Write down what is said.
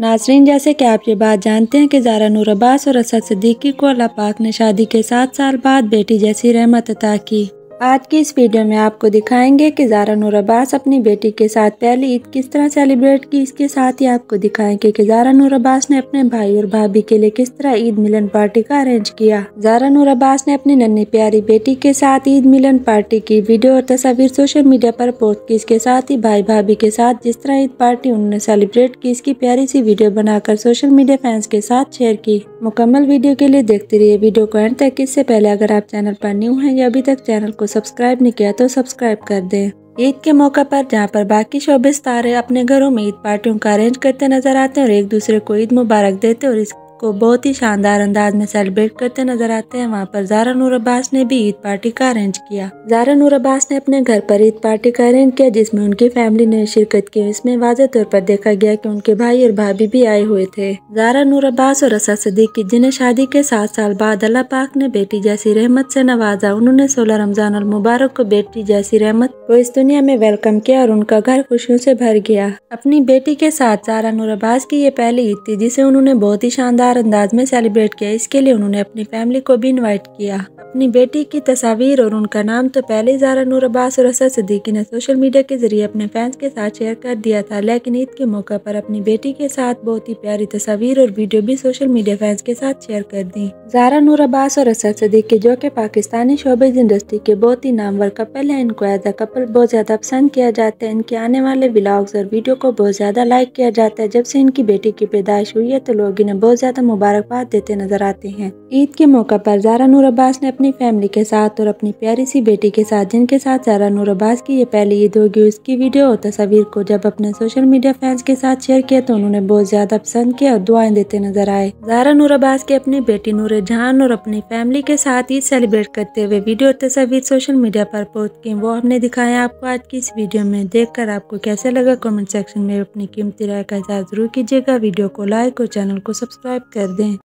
नाजरीन जैसे कि आप ये बात जानते हैं कि जारा नूर अब्बास और असद सिद्दीकी को अल्लाह पाक ने शादी के सात साल बाद बेटी जैसी रहमत अता की आज की इस वीडियो में आपको दिखाएंगे कि ज़ारा नूर अब्बास अपनी बेटी के साथ पहली ईद किस तरह सेलिब्रेट की इसके साथ ही आपको दिखाएंगे कि ज़ारा नूर अब्बास ने अपने भाई और भाभी के लिए किस तरह ईद मिलन पार्टी का अरेंज किया ज़ारा नूर अब्बास ने अपनी नन्ही प्यारी बेटी के साथ ईद मिलन पार्टी की वीडियो और तस्वीर सोशल मीडिया पर पोस्ट की इसके साथ ही भाई भाभी के साथ जिस तरह ईद पार्टी उन्होंने सेलिब्रेट की इसकी प्यारी सी वीडियो बनाकर सोशल मीडिया फैंस के साथ शेयर की मुकम्मल वीडियो के लिए देखते रहिए वीडियो को एंड तक इससे पहले अगर आप चैनल पर न्यू है या अभी तक चैनल को सब्सक्राइब नहीं किया तो सब्सक्राइब कर दें ईद के मौका पर जहाँ पर बाकी शोबिस तारे अपने घरों में ईद पार्टियों का अरेंज करते नजर आते हैं और एक दूसरे को ईद मुबारक देते और इस को बहुत ही शानदार अंदाज में सेलिब्रेट करते नजर आते हैं वहाँ पर जारा नूर अब्बास ने भी ईद पार्टी का अरेंज किया जारा नूर अब्बास ने अपने घर पर ईद पार्टी का अरेंज किया जिसमें उनकी फैमिली ने शिरकत की इसमें वाजह तौर पर देखा गया कि उनके भाई और भाभी भी आए हुए थे जारा नूर अब्बास और असा सदीकी जिन्हें शादी के सात साल बाद अल्लाह पाक ने बेटी जैसी रहमत से नवाजा उन्होंने सोलह रमजान और मुबारक को बेटी जैसी रहमत को इस दुनिया में वेलकम किया और उनका घर खुशियों से भर गया अपनी बेटी के साथ जारा नूर अब्बास की ये पहली ईद थी जिसे उन्होंने बहुत ही शानदार शानदार अंदाज में सेलिब्रेट किया इसके लिए उन्होंने अपनी फैमिली को भी इनवाइट किया अपनी बेटी की तस्वीर और उनका नाम तो पहले जारा नूर अब्बास और असद सिद्दीकी ने सोशल मीडिया के जरिए अपने फैंस के साथ शेयर कर दिया था लेकिन ईद के मौके पर अपनी बेटी के साथ बहुत ही प्यारी तस्वीर और वीडियो भी सोशल मीडिया फैंस के साथ शेयर कर दी जारा नूर अब्बास और असद सिद्दीकी जो की पाकिस्तानी शोबेज इंडस्ट्री के बहुत ही नामवर कपल है इनको एज अ कपल बहुत ज़्यादा पसंद किया जाता है इनके आने वाले ब्लॉग्स और वीडियो को बहुत ज़्यादा लाइक किया जाता है जब से इनकी बेटी की पैदाइश हुई है तो लोग इन्हें बहुत ज़्यादा ज्यादा मुबारकबाद देते नजर आते हैं ईद के मौका पर जारा नूर अब्बास ने अपनी फैमिली के साथ और अपनी प्यारी सी बेटी के साथ जिनके साथ जारा नूर अब्बास की ये पहली ईद होगी उसकी वीडियो और तस्वीर को जब अपने सोशल मीडिया फैंस के साथ शेयर किया तो उन्होंने बहुत ज्यादा पसंद किया और दुआएं देते नजर आए जारा नूर अब्बास की अपनी बेटी नूर जहान और अपनी फैमिली के साथ ईद सेलिब्रेट करते हुए वीडियो और तस्वीर सोशल मीडिया पर पोस्ट की वो हमने दिखाया आपको आज की इस वीडियो में देखकर आपको कैसे लगा कॉमेंट सेक्शन में अपनी कीमती राय का इजाज़ जरूर कीजिएगा वीडियो को लाइक और चैनल को सब्सक्राइब कर दें